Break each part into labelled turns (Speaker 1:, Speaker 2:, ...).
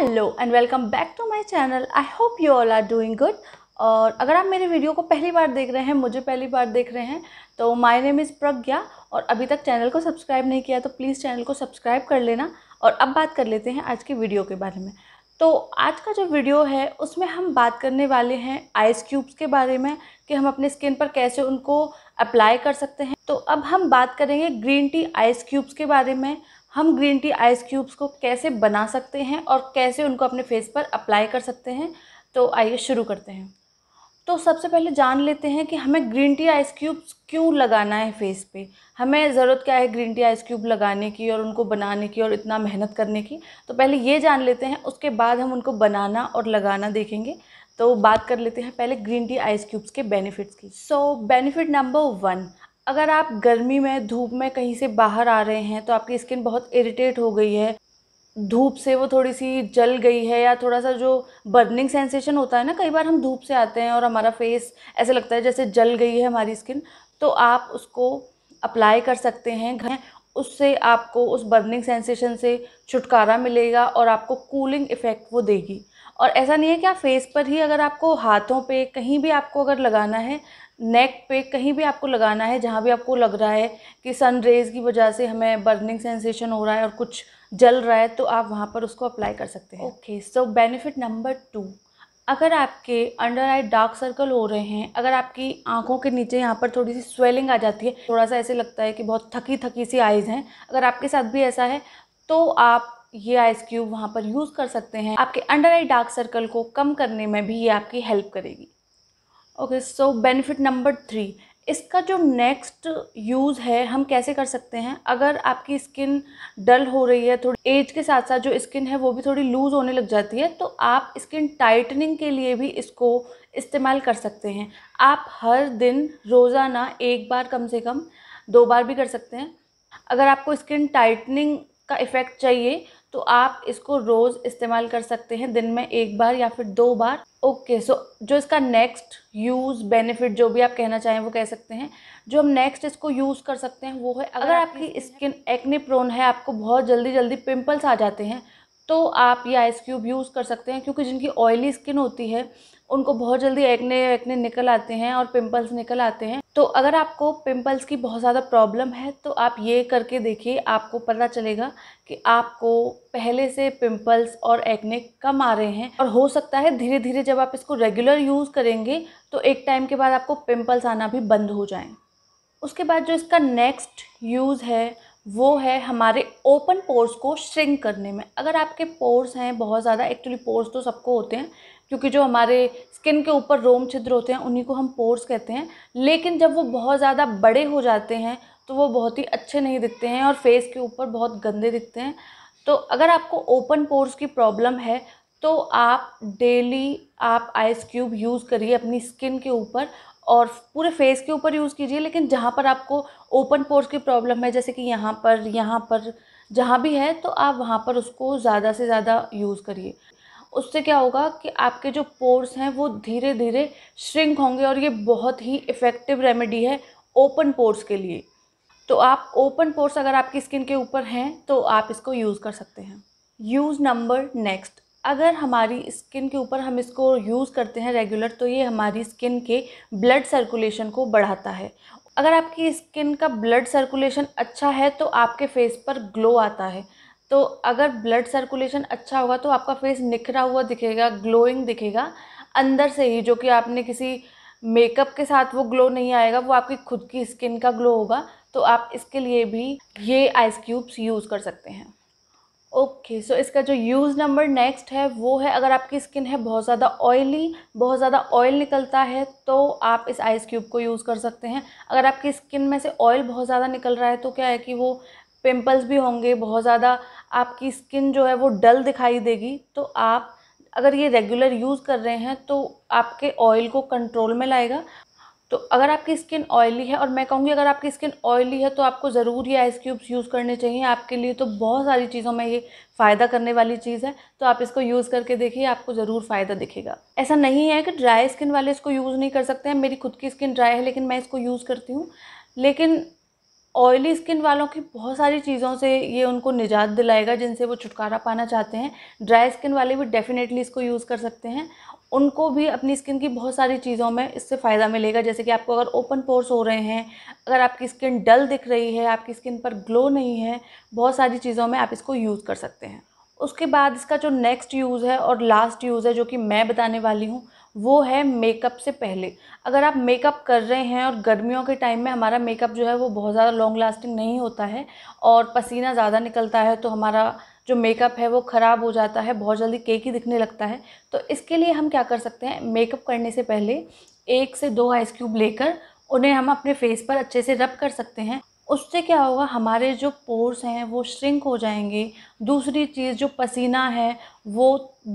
Speaker 1: hello and welcome back to my channel I hope you all are doing good और अगर आप मेरे video को पहली बार देख रहे हैं मुझे पहली बार देख रहे हैं तो माय नेम इज़ प्रज्ञा और अभी तक चैनल को सब्सक्राइब नहीं किया तो प्लीज़ चैनल को सब्सक्राइब कर लेना और अब बात कर लेते हैं आज के वीडियो के बारे में तो आज का जो वीडियो है उसमें हम बात करने वाले हैं आइस क्यूब्स के बारे में कि हम अपने स्किन पर कैसे उनको अप्लाई कर सकते हैं तो अब हम बात करेंगे ग्रीन टी आइस क्यूब्स के बारे में हम ग्रीन टी आइस क्यूब्स को कैसे बना सकते हैं और कैसे उनको अपने फेस पर अप्लाई कर सकते हैं तो आइए शुरू करते हैं तो सबसे पहले जान लेते हैं कि हमें ग्रीन टी आइस क्यूब्स क्यों लगाना है फेस पे हमें ज़रूरत क्या है ग्रीन टी आइस क्यूब लगाने की और उनको बनाने की और इतना मेहनत करने की तो पहले ये जान लेते हैं उसके बाद हम उनको बनाना और लगाना देखेंगे तो बात कर लेते हैं पहले ग्रीन टी आइस क्यूब्स के बेनिफिट्स की सो बेनिफिट नंबर वन अगर आप गर्मी में धूप में कहीं से बाहर आ रहे हैं तो आपकी स्किन बहुत इरिटेट हो गई है धूप से वो थोड़ी सी जल गई है या थोड़ा सा जो बर्निंग सेंसेशन होता है ना कई बार हम धूप से आते हैं और हमारा फेस ऐसे लगता है जैसे जल गई है हमारी स्किन तो आप उसको अप्लाई कर सकते हैं घर उससे आपको उस बर्निंग सेंसेशन से छुटकारा मिलेगा और आपको कूलिंग इफ़ेक्ट वो देगी और ऐसा नहीं है कि आप फेस पर ही अगर आपको हाथों पे कहीं भी आपको अगर लगाना है नेक पे कहीं भी आपको लगाना है जहाँ भी आपको लग रहा है कि सन रेज़ की वजह से हमें बर्निंग सेंसेशन हो रहा है और कुछ जल रहा है तो आप वहाँ पर उसको अप्लाई कर सकते हैं okay so benefit number two अगर आपके अंडर आई डार्क सर्कल हो रहे हैं अगर आपकी आंखों के नीचे यहाँ पर थोड़ी सी स्वेलिंग आ जाती है थोड़ा सा ऐसे लगता है कि बहुत थकी थकी सी आइज़ हैं अगर आपके साथ भी ऐसा है तो आप ये आइस क्यूब वहाँ पर यूज़ कर सकते हैं आपके अंडर आई डार्क सर्कल को कम करने में भी ये आपकी हेल्प करेगी okay so benefit number three इसका जो नेक्स्ट यूज़ है हम कैसे कर सकते हैं अगर आपकी स्किन डल हो रही है थोड़ी एज के साथ साथ जो स्किन है वो भी थोड़ी लूज़ होने लग जाती है तो आप स्किन टाइटनिंग के लिए भी इसको इस्तेमाल कर सकते हैं आप हर दिन रोज़ाना एक बार कम से कम दो बार भी कर सकते हैं अगर आपको स्किन टाइटनिंग का इफ़ेक्ट चाहिए तो आप इसको रोज़ इस्तेमाल कर सकते हैं दिन में एक बार या फिर दो बार ओके सो जो इसका नेक्स्ट यूज़ बेनिफिट जो भी आप कहना चाहें वो कह सकते हैं जो हम नेक्स्ट इसको यूज़ कर सकते हैं वो है अगर आपकी स्किन एक्ने प्रोन है आपको बहुत जल्दी जल्दी पिंपल्स आ जाते हैं तो आप ये आइस क्यूब यूज़ कर सकते हैं क्योंकि जिनकी ऑयली स्किन होती है उनको बहुत जल्दी एक्ने एक्ने निकल आते हैं और पिंपल्स निकल आते हैं तो अगर आपको पिंपल्स की बहुत ज़्यादा प्रॉब्लम है तो आप ये करके देखिए आपको पता चलेगा कि आपको पहले से पिंपल्स और एक्ने कम आ रहे हैं और हो सकता है धीरे धीरे जब आप इसको रेगुलर यूज़ करेंगे तो एक टाइम के बाद आपको पिंपल्स आना भी बंद हो जाएं उसके बाद जो इसका नेक्स्ट यूज़ है वो है हमारे ओपन पोर्स को श्रिंक करने में अगर आपके पोर्स हैं बहुत ज़्यादा एक्चुअली पोर्स तो सबको होते हैं क्योंकि जो हमारे स्किन के ऊपर रोम छिद्र होते हैं उन्हीं को हम पोर्स कहते हैं लेकिन जब वो बहुत ज़्यादा बड़े हो जाते हैं तो वो बहुत ही अच्छे नहीं दिखते हैं और फेस के ऊपर बहुत गंदे दिखते हैं तो अगर आपको ओपन पोर्स की प्रॉब्लम है तो आप डेली आप आइस क्यूब यूज़ करिए अपनी स्किन के ऊपर और पूरे फेस के ऊपर यूज़ कीजिए लेकिन जहाँ पर आपको ओपन पोर्स की प्रॉब्लम है जैसे कि यहाँ पर यहाँ पर जहाँ भी है तो आप वहाँ पर उसको ज़्यादा से ज़्यादा यूज़ करिए उससे क्या होगा कि आपके जो पोर्स हैं वो धीरे धीरे श्रिंक होंगे और ये बहुत ही इफ़ेक्टिव रेमेडी है ओपन पोर्स के लिए तो आप ओपन पोर्स अगर आपकी स्किन के ऊपर हैं तो आप इसको यूज़ कर सकते हैं यूज़ नंबर नेक्स्ट अगर हमारी स्किन के ऊपर हम इसको यूज़ करते हैं रेगुलर तो ये हमारी स्किन के ब्लड सर्कुलेशन को बढ़ाता है अगर आपकी स्किन का ब्लड सर्कुलेशन अच्छा है तो आपके फेस पर ग्लो आता है तो अगर ब्लड सर्कुलेशन अच्छा होगा तो आपका फेस निखरा हुआ दिखेगा ग्लोइंग दिखेगा अंदर से ही जो कि आपने किसी मेकअप के साथ वो ग्लो नहीं आएगा वो आपकी खुद की स्किन का ग्लो होगा तो आप इसके लिए भी ये आइस क्यूब्स यूज़ कर सकते हैं ओके okay, सो so इसका जो यूज़ नंबर नेक्स्ट है वो है अगर आपकी स्किन है बहुत ज़्यादा ऑयली बहुत ज़्यादा ऑयल निकलता है तो आप इस आइस क्यूब को यूज़ कर सकते हैं अगर आपकी स्किन में से ऑयल बहुत ज़्यादा निकल रहा है तो क्या है कि वो पिंपल्स भी होंगे बहुत ज़्यादा आपकी स्किन जो है वो डल दिखाई देगी तो आप अगर ये रेगुलर यूज़ कर रहे हैं तो आपके ऑयल को कंट्रोल में लाएगा तो अगर आपकी स्किन ऑयली है और मैं कहूँगी अगर आपकी स्किन ऑयली है तो आपको ज़रूर ये आइस क्यूब्स यूज़ करने चाहिए आपके लिए तो बहुत सारी चीज़ों में ये फ़ायदा करने वाली चीज़ है तो आप इसको यूज़ करके देखिए आपको ज़रूर फ़ायदा दिखेगा ऐसा नहीं है कि ड्राई स्किन वाले इसको यूज़ नहीं कर सकते हैं मेरी खुद की स्किन ड्राई है लेकिन मैं इसको यूज़ करती हूँ लेकिन ऑयली स्किन वालों की बहुत सारी चीज़ों से ये उनको निजात दिलाएगा जिनसे वो छुटकारा पाना चाहते हैं ड्राई स्किन वाले भी डेफिनेटली इसको यूज़ कर सकते हैं उनको भी अपनी स्किन की बहुत सारी चीज़ों में इससे फ़ायदा मिलेगा जैसे कि आपको अगर ओपन पोर्स हो रहे हैं अगर आपकी स्किन डल दिख रही है आपकी स्किन पर ग्लो नहीं है बहुत सारी चीज़ों में आप इसको यूज़ कर सकते हैं उसके बाद इसका जो नेक्स्ट यूज़ है और लास्ट यूज़ है जो कि मैं बताने वाली हूँ वो है मेकअप से पहले अगर आप मेकअप कर रहे हैं और गर्मियों के टाइम में हमारा मेकअप जो है वो बहुत ज़्यादा लॉन्ग लास्टिंग नहीं होता है और पसीना ज़्यादा निकलता है तो हमारा जो मेकअप है वो ख़राब हो जाता है बहुत जल्दी केक ही दिखने लगता है तो इसके लिए हम क्या कर सकते हैं मेकअप करने से पहले एक से दो आइस क्यूब लेकर उन्हें हम अपने फेस पर अच्छे से रब कर सकते हैं उससे क्या होगा हमारे जो पोर्स हैं वो श्रिंक हो जाएंगे दूसरी चीज़ जो पसीना है वो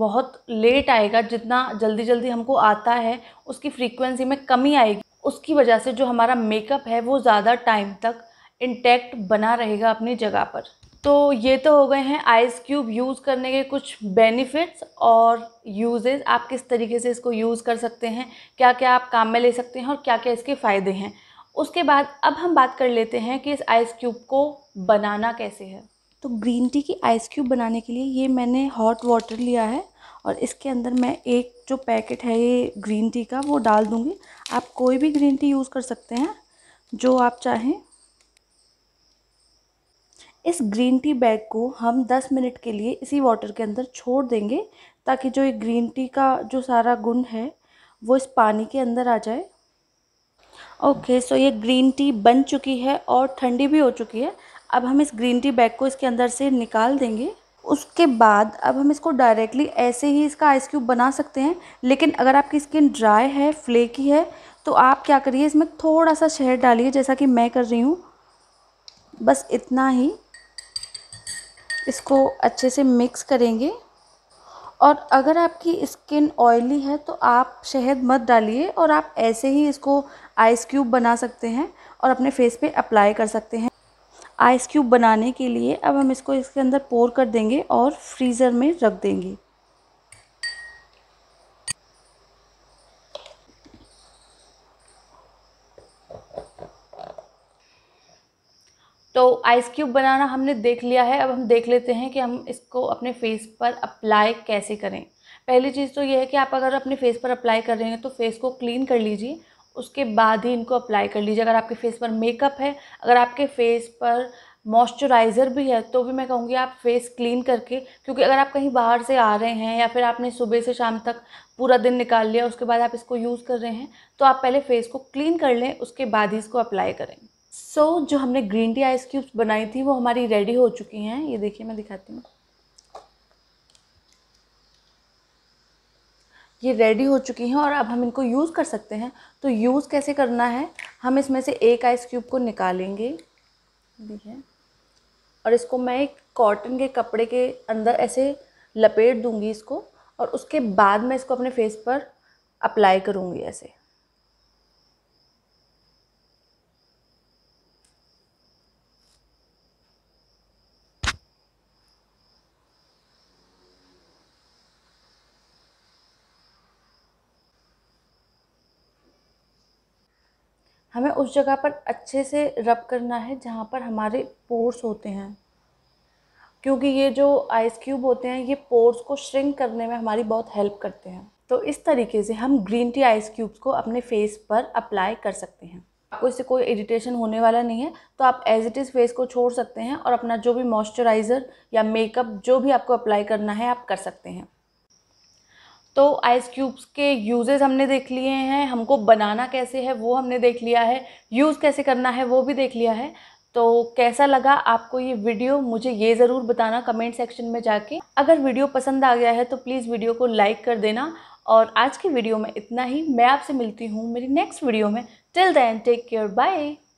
Speaker 1: बहुत लेट आएगा जितना जल्दी जल्दी हमको आता है उसकी फ्रीक्वेंसी में कमी आएगी उसकी वजह से जो हमारा मेकअप है वो ज़्यादा टाइम तक इंटैक्ट बना रहेगा अपनी जगह पर तो ये तो हो गए हैं आइस क्यूब यूज़ करने के कुछ बेनिफिट्स और यूजेज़ आप किस तरीके से इसको यूज़ कर सकते हैं क्या क्या आप काम में ले सकते हैं और क्या क्या इसके फ़ायदे हैं उसके बाद अब हम बात कर लेते हैं कि इस आइस क्यूब को बनाना कैसे है तो ग्रीन टी की आइस क्यूब बनाने के लिए ये मैंने हॉट वाटर लिया है और इसके अंदर मैं एक जो पैकेट है ये ग्रीन टी का वो डाल दूँगी आप कोई भी ग्रीन टी यूज़ कर सकते हैं जो आप चाहें इस ग्रीन टी बैग को हम 10 मिनट के लिए इसी वाटर के अंदर छोड़ देंगे ताकि जो ये ग्रीन टी का जो सारा गुण है वो इस पानी के अंदर आ जाए ओके सो ये ग्रीन टी बन चुकी है और ठंडी भी हो चुकी है अब हम इस ग्रीन टी बैग को इसके अंदर से निकाल देंगे उसके बाद अब हम इसको डायरेक्टली ऐसे ही इसका आइस क्यूब बना सकते हैं लेकिन अगर आपकी स्किन ड्राई है फ्लेकी है तो आप क्या करिए इसमें थोड़ा सा शहद डालिए जैसा कि मैं कर रही हूँ बस इतना ही इसको अच्छे से मिक्स करेंगे और अगर आपकी स्किन ऑयली है तो आप शहद मत डालिए और आप ऐसे ही इसको आइस क्यूब बना सकते हैं और अपने फेस पे अप्लाई कर सकते हैं आइस क्यूब बनाने के लिए अब हम इसको इसके अंदर पोर कर देंगे और फ्रीज़र में रख देंगे तो आइस क्यूब बनाना हमने देख लिया है अब हम देख लेते हैं कि हम इसको अपने फेस पर अप्लाई कैसे करें पहली चीज़ तो यह है कि आप अगर अपने फेस पर अप्लाई कर रहे हैं तो फेस को क्लीन कर लीजिए उसके बाद ही इनको अप्लाई कर लीजिए अगर आपके फेस पर मेकअप है अगर आपके फेस पर मॉइस्चराइज़र भी है तो भी मैं कहूँगी आप फेस क्लीन करके क्योंकि अगर आप कहीं बाहर से आ रहे हैं या फिर आपने सुबह से शाम तक पूरा दिन निकाल लिया उसके बाद आप इसको यूज़ कर रहे हैं तो आप पहले फेस को क्लीन कर लें उसके बाद ही इसको अप्लाई करें सो so, जो हमने ग्रीन टी आइस क्यूब्स बनाई थी वो हमारी रेडी हो चुकी हैं ये देखिए मैं दिखाती हूँ ये रेडी हो चुकी हैं और अब हम इनको यूज़ कर सकते हैं तो यूज़ कैसे करना है हम इसमें से एक आइस क्यूब को निकालेंगे देखिए और इसको मैं एक कॉटन के कपड़े के अंदर ऐसे लपेट दूंगी इसको और उसके बाद मैं इसको अपने फेस पर अप्लाई करूँगी ऐसे हमें उस जगह पर अच्छे से रब करना है जहाँ पर हमारे पोर्स होते हैं क्योंकि ये जो आइस क्यूब होते हैं ये पोर्स को श्रिंक करने में हमारी बहुत हेल्प करते हैं तो इस तरीके से हम ग्रीन टी आइस क्यूब्स को अपने फेस पर अप्लाई कर सकते हैं आपको इससे कोई इरिटेशन होने वाला नहीं है तो आप एज इट इज़ फेस को छोड़ सकते हैं और अपना जो भी मॉइस्चराइज़र या मेकअप जो भी आपको अप्लाई करना है आप कर सकते हैं तो आइस क्यूब्स के यूजेस हमने देख लिए हैं हमको बनाना कैसे है वो हमने देख लिया है यूज़ कैसे करना है वो भी देख लिया है तो कैसा लगा आपको ये वीडियो मुझे ये ज़रूर बताना कमेंट सेक्शन में जाके अगर वीडियो पसंद आ गया है तो प्लीज़ वीडियो को लाइक कर देना और आज की वीडियो में इतना ही मैं आपसे मिलती हूँ मेरी नेक्स्ट वीडियो में till then take care bye